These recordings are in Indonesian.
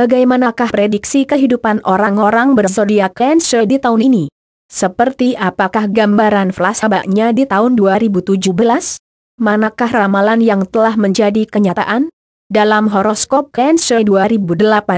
bagaimanakah prediksi kehidupan orang-orang bersodiak Cancer di tahun ini? Seperti apakah gambaran flashabaknya di tahun 2017? Manakah ramalan yang telah menjadi kenyataan? Dalam horoskop Cancer 2018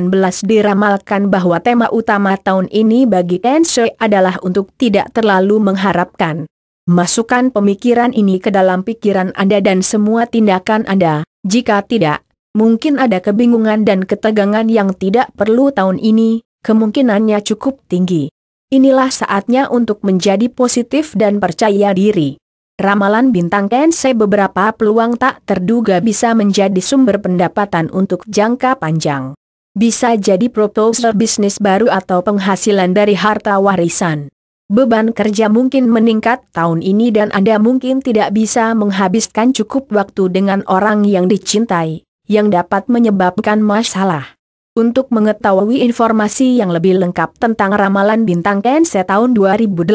diramalkan bahwa tema utama tahun ini bagi Cancer adalah untuk tidak terlalu mengharapkan. Masukkan pemikiran ini ke dalam pikiran Anda dan semua tindakan Anda, jika tidak, Mungkin ada kebingungan dan ketegangan yang tidak perlu tahun ini, kemungkinannya cukup tinggi. Inilah saatnya untuk menjadi positif dan percaya diri. Ramalan bintang Kense beberapa peluang tak terduga bisa menjadi sumber pendapatan untuk jangka panjang. Bisa jadi proposal bisnis baru atau penghasilan dari harta warisan. Beban kerja mungkin meningkat tahun ini dan Anda mungkin tidak bisa menghabiskan cukup waktu dengan orang yang dicintai yang dapat menyebabkan masalah. Untuk mengetahui informasi yang lebih lengkap tentang ramalan bintang Cancer tahun 2018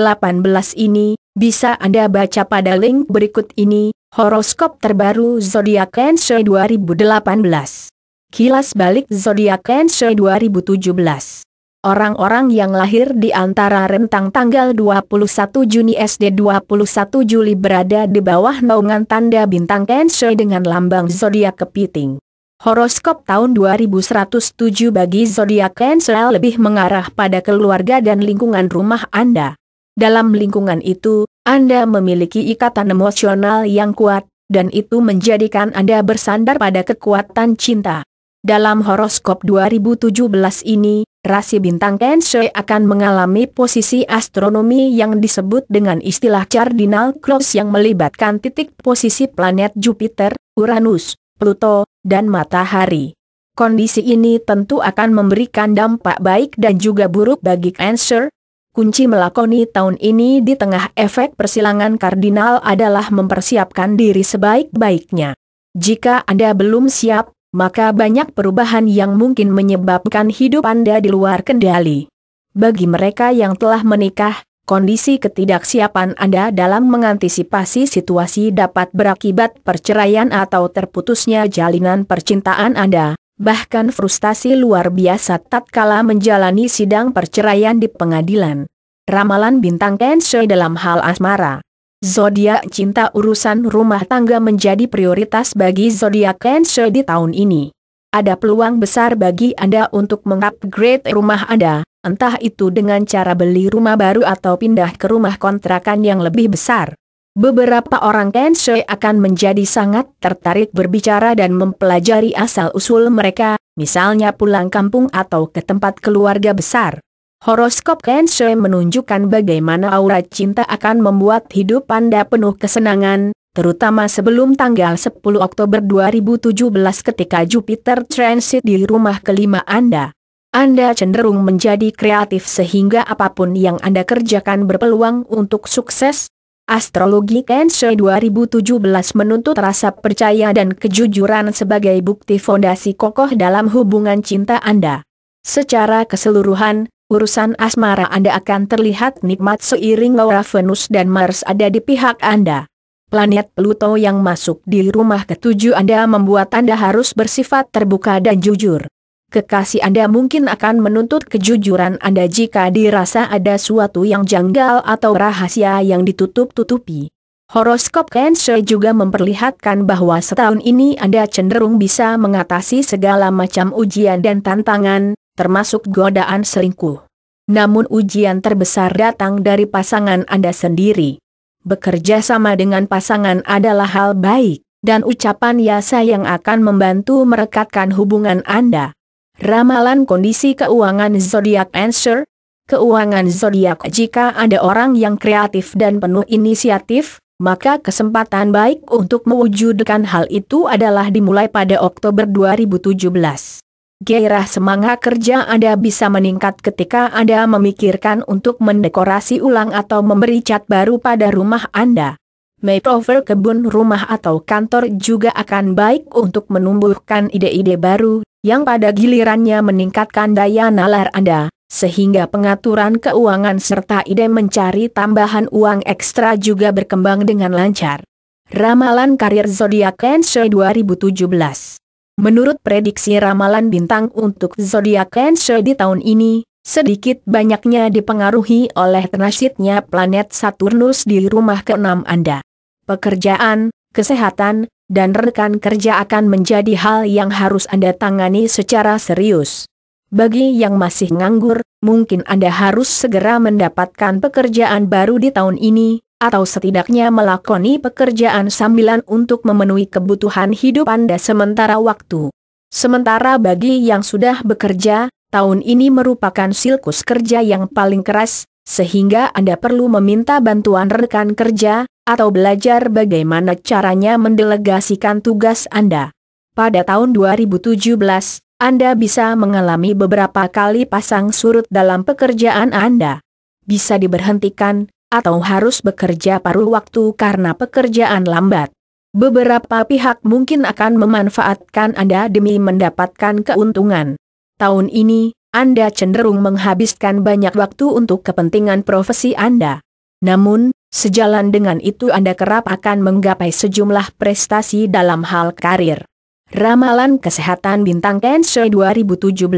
ini, bisa Anda baca pada link berikut ini, horoskop terbaru zodiak Cancer 2018. Kilas balik zodiak Cancer 2017. Orang-orang yang lahir di antara rentang tanggal 21 Juni SD 21 Juli berada di bawah naungan tanda bintang Cancer dengan lambang zodiak kepiting. Horoskop tahun 2107 bagi zodiak Cancer lebih mengarah pada keluarga dan lingkungan rumah Anda. Dalam lingkungan itu, Anda memiliki ikatan emosional yang kuat, dan itu menjadikan Anda bersandar pada kekuatan cinta. Dalam horoskop 2017 ini, rasi bintang Cancer akan mengalami posisi astronomi yang disebut dengan istilah cardinal cross yang melibatkan titik posisi planet Jupiter, Uranus, Pluto, dan matahari. Kondisi ini tentu akan memberikan dampak baik dan juga buruk bagi Cancer. Kunci melakoni tahun ini di tengah efek persilangan kardinal adalah mempersiapkan diri sebaik-baiknya. Jika Anda belum siap, maka banyak perubahan yang mungkin menyebabkan hidup Anda di luar kendali. Bagi mereka yang telah menikah, kondisi ketidaksiapan Anda dalam mengantisipasi situasi dapat berakibat perceraian atau terputusnya jalinan percintaan Anda, bahkan frustasi luar biasa tatkala menjalani sidang perceraian di pengadilan. Ramalan bintang Cancer dalam hal asmara. Zodiak cinta urusan rumah tangga menjadi prioritas bagi zodiak Cancer di tahun ini. Ada peluang besar bagi Anda untuk mengupgrade rumah Anda, entah itu dengan cara beli rumah baru atau pindah ke rumah kontrakan yang lebih besar. Beberapa orang Kenshe akan menjadi sangat tertarik berbicara dan mempelajari asal-usul mereka, misalnya pulang kampung atau ke tempat keluarga besar. Horoskop Kenshe menunjukkan bagaimana aura cinta akan membuat hidup Anda penuh kesenangan, terutama sebelum tanggal 10 Oktober 2017 ketika Jupiter transit di rumah kelima Anda. Anda cenderung menjadi kreatif sehingga apapun yang Anda kerjakan berpeluang untuk sukses. Astrologi Cancer 2017 menuntut rasa percaya dan kejujuran sebagai bukti fondasi kokoh dalam hubungan cinta Anda. Secara keseluruhan, urusan asmara Anda akan terlihat nikmat seiring Laura Venus dan Mars ada di pihak Anda. Planet Pluto yang masuk di rumah ketujuh Anda membuat Anda harus bersifat terbuka dan jujur kekasih Anda mungkin akan menuntut kejujuran Anda jika dirasa ada suatu yang janggal atau rahasia yang ditutup-tutupi. Horoskop Cancer juga memperlihatkan bahwa setahun ini Anda cenderung bisa mengatasi segala macam ujian dan tantangan, termasuk godaan selingkuh. Namun ujian terbesar datang dari pasangan Anda sendiri. Bekerja sama dengan pasangan adalah hal baik, dan ucapan ya sayang akan membantu merekatkan hubungan Anda. Ramalan kondisi keuangan zodiak Answer, keuangan zodiak jika ada orang yang kreatif dan penuh inisiatif, maka kesempatan baik untuk mewujudkan hal itu adalah dimulai pada Oktober 2017. Gairah semangat kerja Anda bisa meningkat ketika Anda memikirkan untuk mendekorasi ulang atau memberi cat baru pada rumah Anda. Makeover kebun rumah atau kantor juga akan baik untuk menumbuhkan ide-ide baru, yang pada gilirannya meningkatkan daya nalar Anda, sehingga pengaturan keuangan serta ide mencari tambahan uang ekstra juga berkembang dengan lancar. Ramalan Karir Zodiak Cancer 2017 Menurut prediksi ramalan bintang untuk zodiak Cancer di tahun ini, sedikit banyaknya dipengaruhi oleh transitnya planet Saturnus di rumah keenam Anda pekerjaan, kesehatan, dan rekan kerja akan menjadi hal yang harus Anda tangani secara serius. Bagi yang masih nganggur, mungkin Anda harus segera mendapatkan pekerjaan baru di tahun ini, atau setidaknya melakoni pekerjaan sambilan untuk memenuhi kebutuhan hidup Anda sementara waktu. Sementara bagi yang sudah bekerja, tahun ini merupakan silkus kerja yang paling keras, sehingga Anda perlu meminta bantuan rekan kerja, atau belajar bagaimana caranya mendelegasikan tugas Anda. Pada tahun 2017, Anda bisa mengalami beberapa kali pasang surut dalam pekerjaan Anda. Bisa diberhentikan, atau harus bekerja paruh waktu karena pekerjaan lambat. Beberapa pihak mungkin akan memanfaatkan Anda demi mendapatkan keuntungan. Tahun ini, anda cenderung menghabiskan banyak waktu untuk kepentingan profesi Anda. Namun, sejalan dengan itu Anda kerap akan menggapai sejumlah prestasi dalam hal karir. Ramalan Kesehatan Bintang Cancer 2017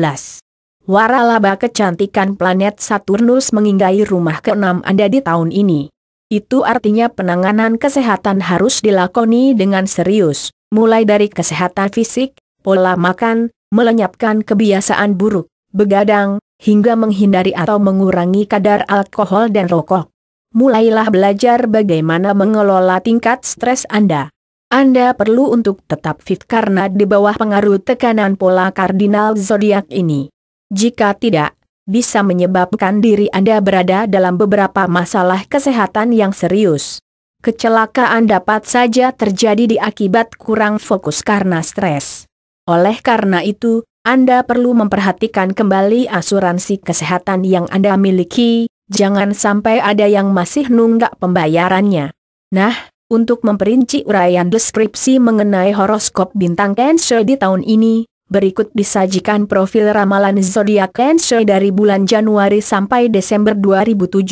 Waralaba kecantikan planet Saturnus menginggahi rumah keenam Anda di tahun ini. Itu artinya penanganan kesehatan harus dilakoni dengan serius, mulai dari kesehatan fisik, pola makan, melenyapkan kebiasaan buruk, begadang, hingga menghindari atau mengurangi kadar alkohol dan rokok. Mulailah belajar bagaimana mengelola tingkat stres Anda. Anda perlu untuk tetap fit karena di bawah pengaruh tekanan pola kardinal zodiak ini. Jika tidak, bisa menyebabkan diri Anda berada dalam beberapa masalah kesehatan yang serius. Kecelakaan dapat saja terjadi di akibat kurang fokus karena stres. Oleh karena itu, anda perlu memperhatikan kembali asuransi kesehatan yang Anda miliki, jangan sampai ada yang masih nunggak pembayarannya. Nah, untuk memperinci uraian deskripsi mengenai horoskop bintang Cancer di tahun ini, berikut disajikan profil ramalan zodiak Cancer dari bulan Januari sampai Desember 2017.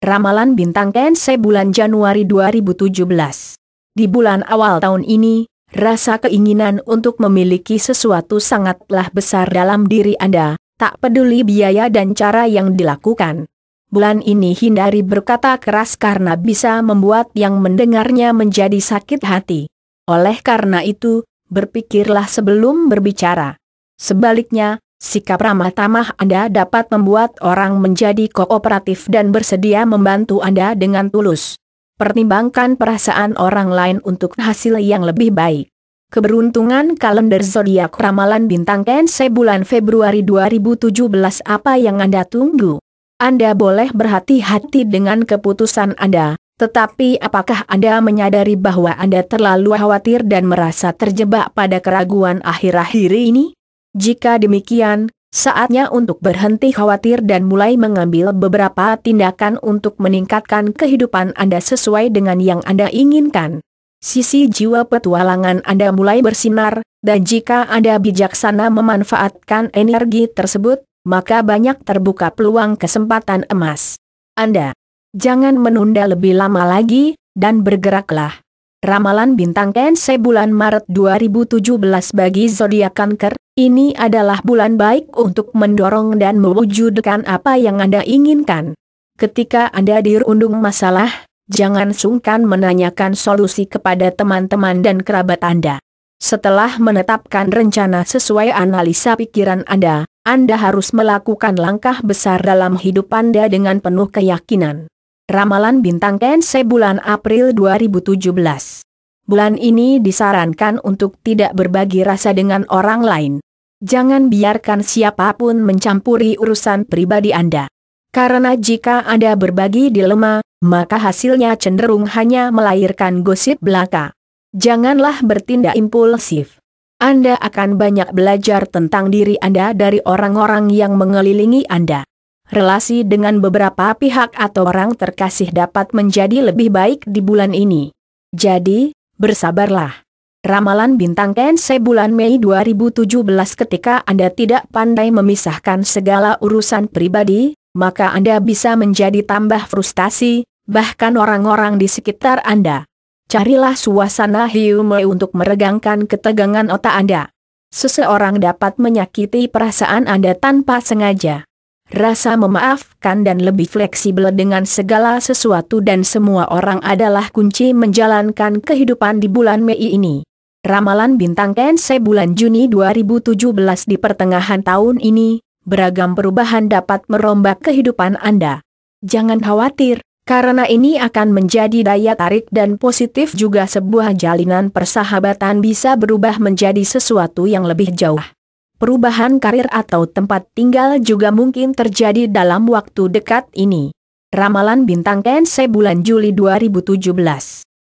Ramalan bintang Cancer bulan Januari 2017. Di bulan awal tahun ini, Rasa keinginan untuk memiliki sesuatu sangatlah besar dalam diri Anda, tak peduli biaya dan cara yang dilakukan. Bulan ini hindari berkata keras karena bisa membuat yang mendengarnya menjadi sakit hati. Oleh karena itu, berpikirlah sebelum berbicara. Sebaliknya, sikap ramah tamah Anda dapat membuat orang menjadi kooperatif dan bersedia membantu Anda dengan tulus pertimbangkan perasaan orang lain untuk hasil yang lebih baik. Keberuntungan kalender zodiak ramalan bintang Kensei bulan Februari 2017 apa yang Anda tunggu? Anda boleh berhati-hati dengan keputusan Anda, tetapi apakah Anda menyadari bahwa Anda terlalu khawatir dan merasa terjebak pada keraguan akhir-akhir ini? Jika demikian, Saatnya untuk berhenti khawatir dan mulai mengambil beberapa tindakan untuk meningkatkan kehidupan Anda sesuai dengan yang Anda inginkan. Sisi jiwa petualangan Anda mulai bersinar, dan jika Anda bijaksana memanfaatkan energi tersebut, maka banyak terbuka peluang kesempatan emas. Anda jangan menunda lebih lama lagi, dan bergeraklah. Ramalan Bintang Kense bulan Maret 2017 bagi zodiak Kanker, ini adalah bulan baik untuk mendorong dan mewujudkan apa yang Anda inginkan. Ketika Anda dirundung masalah, jangan sungkan menanyakan solusi kepada teman-teman dan kerabat Anda. Setelah menetapkan rencana sesuai analisa pikiran Anda, Anda harus melakukan langkah besar dalam hidup Anda dengan penuh keyakinan. Ramalan Bintang Kense bulan April 2017 bulan ini disarankan untuk tidak berbagi rasa dengan orang lain. Jangan biarkan siapapun mencampuri urusan pribadi Anda. Karena jika Anda berbagi dilema, maka hasilnya cenderung hanya melahirkan gosip belaka. Janganlah bertindak impulsif. Anda akan banyak belajar tentang diri Anda dari orang-orang yang mengelilingi Anda. Relasi dengan beberapa pihak atau orang terkasih dapat menjadi lebih baik di bulan ini. Jadi, bersabarlah. Ramalan Bintang Kense bulan Mei 2017 ketika Anda tidak pandai memisahkan segala urusan pribadi, maka Anda bisa menjadi tambah frustasi, bahkan orang-orang di sekitar Anda. Carilah suasana humor untuk meregangkan ketegangan otak Anda. Seseorang dapat menyakiti perasaan Anda tanpa sengaja rasa memaafkan dan lebih fleksibel dengan segala sesuatu dan semua orang adalah kunci menjalankan kehidupan di bulan Mei ini. Ramalan bintang Kense bulan Juni 2017 di pertengahan tahun ini, beragam perubahan dapat merombak kehidupan Anda. Jangan khawatir, karena ini akan menjadi daya tarik dan positif juga sebuah jalinan persahabatan bisa berubah menjadi sesuatu yang lebih jauh perubahan karir atau tempat tinggal juga mungkin terjadi dalam waktu dekat ini. Ramalan Bintang Kense bulan Juli 2017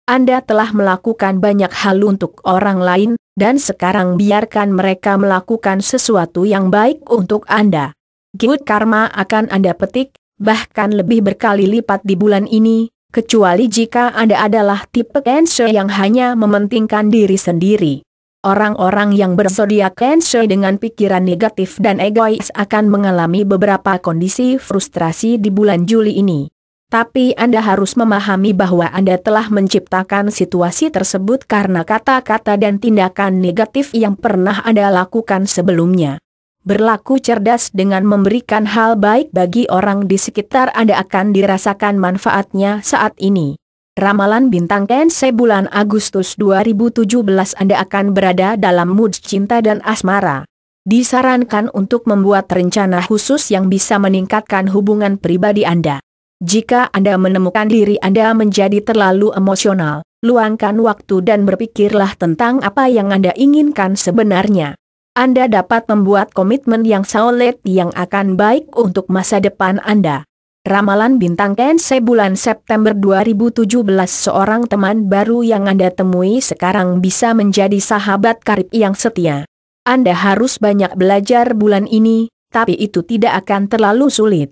Anda telah melakukan banyak hal untuk orang lain, dan sekarang biarkan mereka melakukan sesuatu yang baik untuk Anda. Good karma akan Anda petik, bahkan lebih berkali lipat di bulan ini, kecuali jika Anda adalah tipe Cancer yang hanya mementingkan diri sendiri. Orang-orang yang bersodiak Cancer dengan pikiran negatif dan egois akan mengalami beberapa kondisi frustrasi di bulan Juli ini. Tapi Anda harus memahami bahwa Anda telah menciptakan situasi tersebut karena kata-kata dan tindakan negatif yang pernah Anda lakukan sebelumnya. Berlaku cerdas dengan memberikan hal baik bagi orang di sekitar Anda akan dirasakan manfaatnya saat ini. Ramalan Bintang Kense bulan Agustus 2017 Anda akan berada dalam mood cinta dan asmara. Disarankan untuk membuat rencana khusus yang bisa meningkatkan hubungan pribadi Anda. Jika Anda menemukan diri Anda menjadi terlalu emosional, luangkan waktu dan berpikirlah tentang apa yang Anda inginkan sebenarnya. Anda dapat membuat komitmen yang solid yang akan baik untuk masa depan Anda. Ramalan Bintang Kense bulan September 2017 seorang teman baru yang Anda temui sekarang bisa menjadi sahabat karib yang setia. Anda harus banyak belajar bulan ini, tapi itu tidak akan terlalu sulit.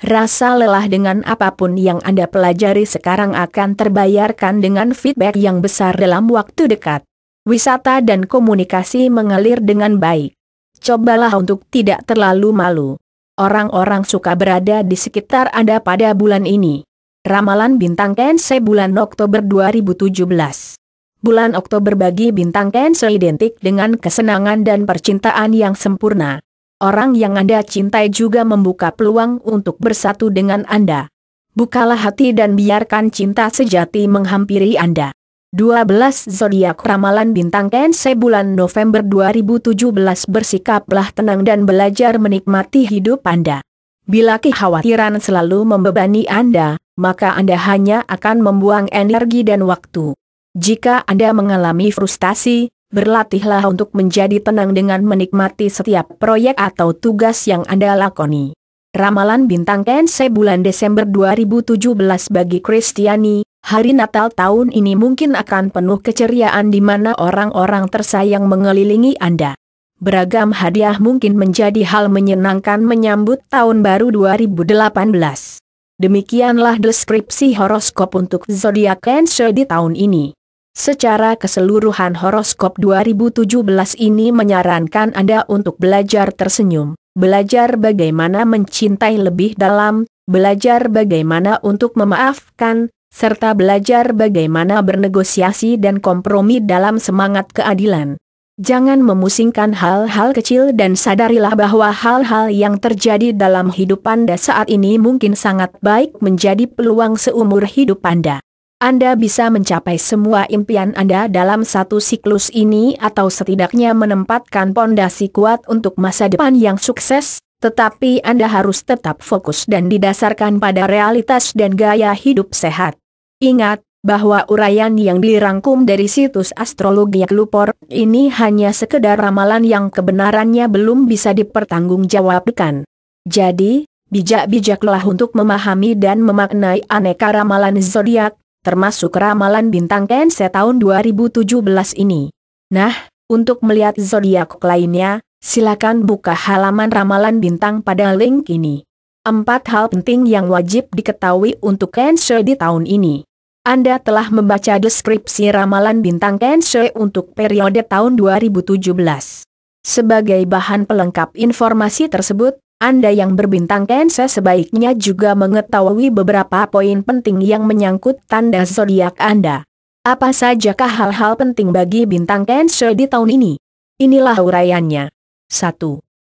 Rasa lelah dengan apapun yang Anda pelajari sekarang akan terbayarkan dengan feedback yang besar dalam waktu dekat. Wisata dan komunikasi mengalir dengan baik. Cobalah untuk tidak terlalu malu orang-orang suka berada di sekitar Anda pada bulan ini. Ramalan Bintang Cancer bulan Oktober 2017 Bulan Oktober bagi Bintang Cancer identik dengan kesenangan dan percintaan yang sempurna. Orang yang Anda cintai juga membuka peluang untuk bersatu dengan Anda. Bukalah hati dan biarkan cinta sejati menghampiri Anda. 12 zodiak ramalan bintang Kense bulan November 2017 bersikaplah tenang dan belajar menikmati hidup Anda. Bila kekhawatiran selalu membebani Anda, maka Anda hanya akan membuang energi dan waktu. Jika Anda mengalami frustasi, berlatihlah untuk menjadi tenang dengan menikmati setiap proyek atau tugas yang Anda lakoni. Ramalan bintang Kense bulan Desember 2017 bagi Kristiani Hari Natal tahun ini mungkin akan penuh keceriaan di mana orang-orang tersayang mengelilingi Anda. Beragam hadiah mungkin menjadi hal menyenangkan menyambut tahun baru 2018. Demikianlah deskripsi horoskop untuk zodiak Cancer di tahun ini. Secara keseluruhan horoskop 2017 ini menyarankan Anda untuk belajar tersenyum, belajar bagaimana mencintai lebih dalam, belajar bagaimana untuk memaafkan, serta belajar bagaimana bernegosiasi dan kompromi dalam semangat keadilan. Jangan memusingkan hal-hal kecil dan sadarilah bahwa hal-hal yang terjadi dalam hidup Anda saat ini mungkin sangat baik menjadi peluang seumur hidup Anda. Anda bisa mencapai semua impian Anda dalam satu siklus ini atau setidaknya menempatkan pondasi kuat untuk masa depan yang sukses, tetapi Anda harus tetap fokus dan didasarkan pada realitas dan gaya hidup sehat. Ingat, bahwa uraian yang dirangkum dari situs astrologi Lupor ini hanya sekedar ramalan yang kebenarannya belum bisa dipertanggungjawabkan. Jadi, bijak-bijaklah untuk memahami dan memaknai aneka ramalan zodiak, termasuk ramalan bintang Cancer tahun 2017 ini. Nah, untuk melihat zodiak lainnya, Silakan buka halaman ramalan bintang pada link ini. Empat hal penting yang wajib diketahui untuk Cancer di tahun ini. Anda telah membaca deskripsi ramalan bintang Cancer untuk periode tahun 2017. Sebagai bahan pelengkap informasi tersebut, Anda yang berbintang Cancer sebaiknya juga mengetahui beberapa poin penting yang menyangkut tanda zodiak Anda. Apa sajakah hal-hal penting bagi bintang Cancer di tahun ini? Inilah uraiannya. 1.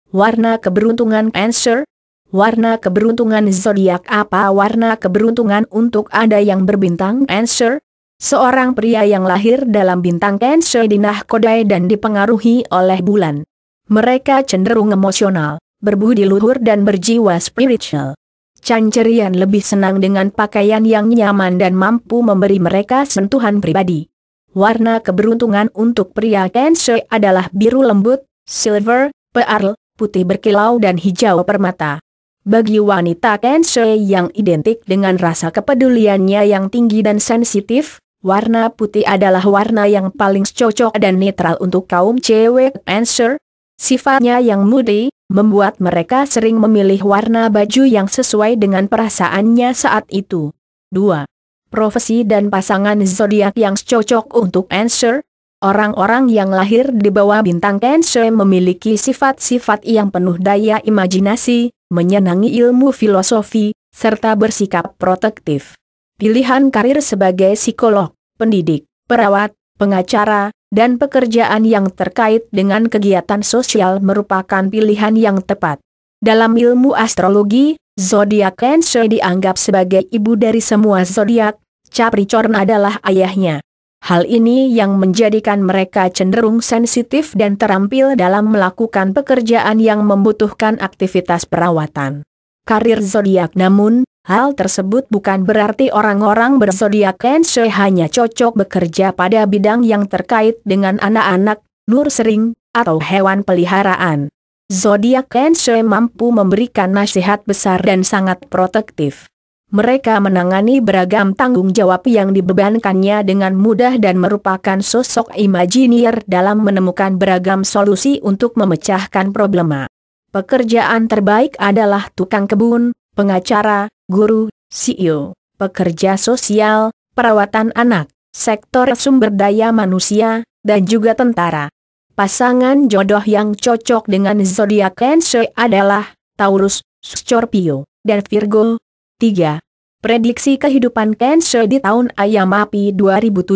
Warna keberuntungan Cancer Warna keberuntungan zodiak apa warna keberuntungan untuk ada yang berbintang Cancer? Seorang pria yang lahir dalam bintang Cancer dinahkodai dan dipengaruhi oleh bulan. Mereka cenderung emosional, berbudi luhur dan berjiwa spiritual. Cancerian lebih senang dengan pakaian yang nyaman dan mampu memberi mereka sentuhan pribadi. Warna keberuntungan untuk pria Cancer adalah biru lembut, silver, pearl, putih berkilau dan hijau permata. Bagi wanita Kenshe yang identik dengan rasa kepeduliannya yang tinggi dan sensitif, warna putih adalah warna yang paling cocok dan netral untuk kaum cewek Kenshe. Sifatnya yang moody, membuat mereka sering memilih warna baju yang sesuai dengan perasaannya saat itu. 2. Profesi dan pasangan zodiak yang cocok untuk Answer, Orang-orang yang lahir di bawah bintang Cancer memiliki sifat-sifat yang penuh daya imajinasi, menyenangi ilmu filosofi, serta bersikap protektif. Pilihan karir sebagai psikolog, pendidik, perawat, pengacara, dan pekerjaan yang terkait dengan kegiatan sosial merupakan pilihan yang tepat. Dalam ilmu astrologi, zodiak Cancer dianggap sebagai ibu dari semua zodiak, Capricorn adalah ayahnya. Hal ini yang menjadikan mereka cenderung sensitif dan terampil dalam melakukan pekerjaan yang membutuhkan aktivitas perawatan. Karir zodiak namun, hal tersebut bukan berarti orang-orang berzodiak Cancer hanya cocok bekerja pada bidang yang terkait dengan anak-anak, nur sering, atau hewan peliharaan. Zodiak Cancer mampu memberikan nasihat besar dan sangat protektif mereka menangani beragam tanggung jawab yang dibebankannya dengan mudah dan merupakan sosok imajinier dalam menemukan beragam solusi untuk memecahkan problema. Pekerjaan terbaik adalah tukang kebun, pengacara, guru, CEO, pekerja sosial, perawatan anak, sektor sumber daya manusia, dan juga tentara. Pasangan jodoh yang cocok dengan zodiak Cancer adalah Taurus, Scorpio, dan Virgo, 3. Prediksi kehidupan Cancer di tahun Ayam Api 2017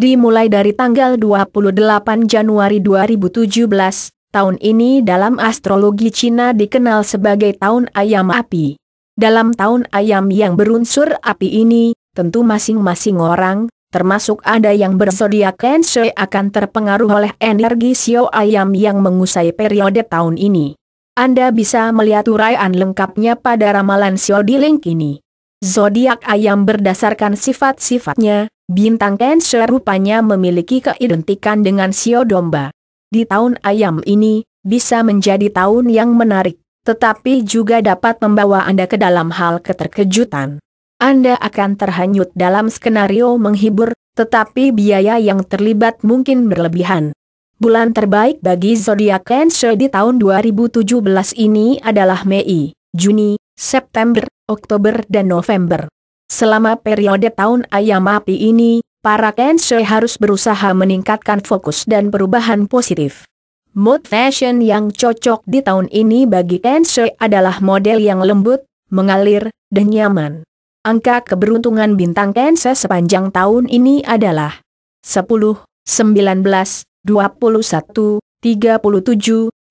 Dimulai dari tanggal 28 Januari 2017, tahun ini dalam astrologi Cina dikenal sebagai tahun ayam api. Dalam tahun ayam yang berunsur api ini, tentu masing-masing orang, termasuk ada yang bersodia Cancer akan terpengaruh oleh energi sio ayam yang mengusai periode tahun ini. Anda bisa melihat uraian lengkapnya pada ramalan Xiao di link ini. Zodiak ayam berdasarkan sifat-sifatnya, bintang Cancer rupanya memiliki keidentikan dengan Xiao domba. Di tahun ayam ini, bisa menjadi tahun yang menarik, tetapi juga dapat membawa Anda ke dalam hal keterkejutan. Anda akan terhanyut dalam skenario menghibur, tetapi biaya yang terlibat mungkin berlebihan. Bulan terbaik bagi zodiak Cancer di tahun 2017 ini adalah Mei, Juni, September, Oktober dan November. Selama periode tahun ayam api ini, para Cancer harus berusaha meningkatkan fokus dan perubahan positif. mood fashion yang cocok di tahun ini bagi Cancer adalah model yang lembut, mengalir, dan nyaman. Angka keberuntungan bintang Cancer sepanjang tahun ini adalah 10, 19, 21, 37, 46,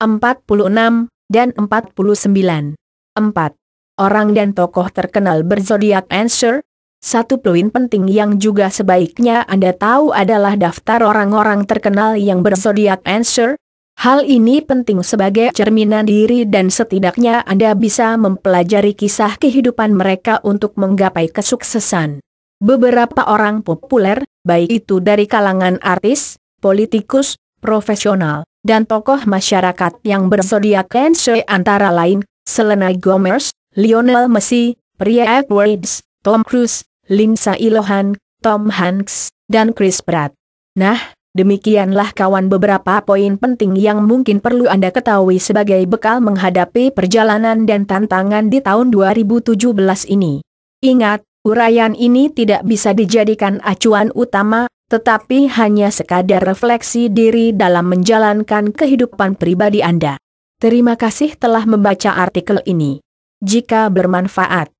dan 49. 4. Orang dan tokoh terkenal berzodiak Answer. Satu poin penting yang juga sebaiknya Anda tahu adalah daftar orang-orang terkenal yang berzodiak Answer. Hal ini penting sebagai cerminan diri dan setidaknya Anda bisa mempelajari kisah kehidupan mereka untuk menggapai kesuksesan. Beberapa orang populer, baik itu dari kalangan artis, politikus, profesional, dan tokoh masyarakat yang bersedia Cancer antara lain, Selena Gomez, Lionel Messi, Priya Edwards, Tom Cruise, Lindsay Lohan, Tom Hanks, dan Chris Pratt. Nah, demikianlah kawan beberapa poin penting yang mungkin perlu Anda ketahui sebagai bekal menghadapi perjalanan dan tantangan di tahun 2017 ini. Ingat, uraian ini tidak bisa dijadikan acuan utama, tetapi hanya sekadar refleksi diri dalam menjalankan kehidupan pribadi Anda. Terima kasih telah membaca artikel ini. Jika bermanfaat,